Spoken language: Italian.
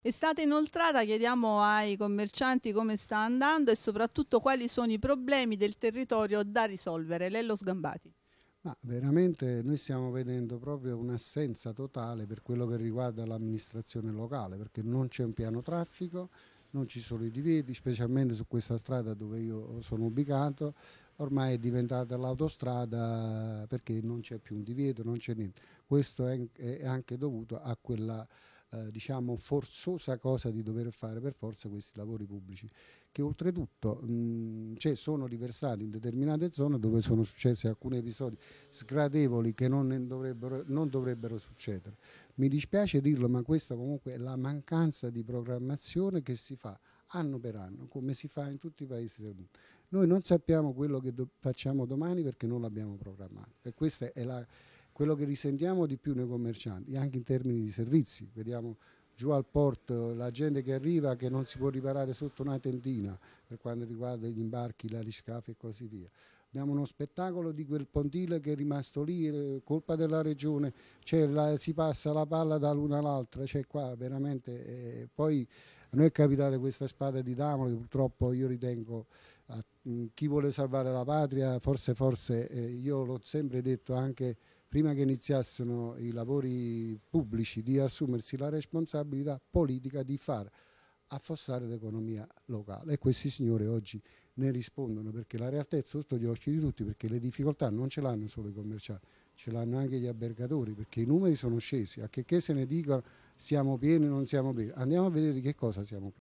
Estate inoltrata chiediamo ai commercianti come sta andando e soprattutto quali sono i problemi del territorio da risolvere. Lello Sgambati. Ma veramente noi stiamo vedendo proprio un'assenza totale per quello che riguarda l'amministrazione locale perché non c'è un piano traffico, non ci sono i divieti, specialmente su questa strada dove io sono ubicato, ormai è diventata l'autostrada perché non c'è più un divieto, non c'è niente. Questo è anche dovuto a quella eh, diciamo forzosa cosa di dover fare per forza questi lavori pubblici che oltretutto mh, cioè, sono riversati in determinate zone dove sono successi alcuni episodi sgradevoli che non dovrebbero, non dovrebbero succedere. Mi dispiace dirlo ma questa comunque è la mancanza di programmazione che si fa anno per anno come si fa in tutti i paesi del mondo. Noi non sappiamo quello che do facciamo domani perché non l'abbiamo programmato e questa è la quello che risentiamo di più noi commercianti, anche in termini di servizi, vediamo giù al porto la gente che arriva che non si può riparare sotto una tendina per quanto riguarda gli imbarchi, la riscafe e così via. Abbiamo uno spettacolo di quel pontile che è rimasto lì, eh, colpa della regione, cioè la, si passa la palla da l'una all'altra, cioè qua veramente eh, poi a noi è capitata questa spada di Damolo che purtroppo io ritengo a mm, chi vuole salvare la patria, forse, forse eh, io l'ho sempre detto anche prima che iniziassero i lavori pubblici di assumersi la responsabilità politica di far affossare l'economia locale e questi signori oggi ne rispondono perché la realtà è sotto gli occhi di tutti perché le difficoltà non ce l'hanno solo i commercianti ce l'hanno anche gli albergatori perché i numeri sono scesi a che, che se ne dicono siamo pieni o non siamo pieni andiamo a vedere di che cosa siamo pieni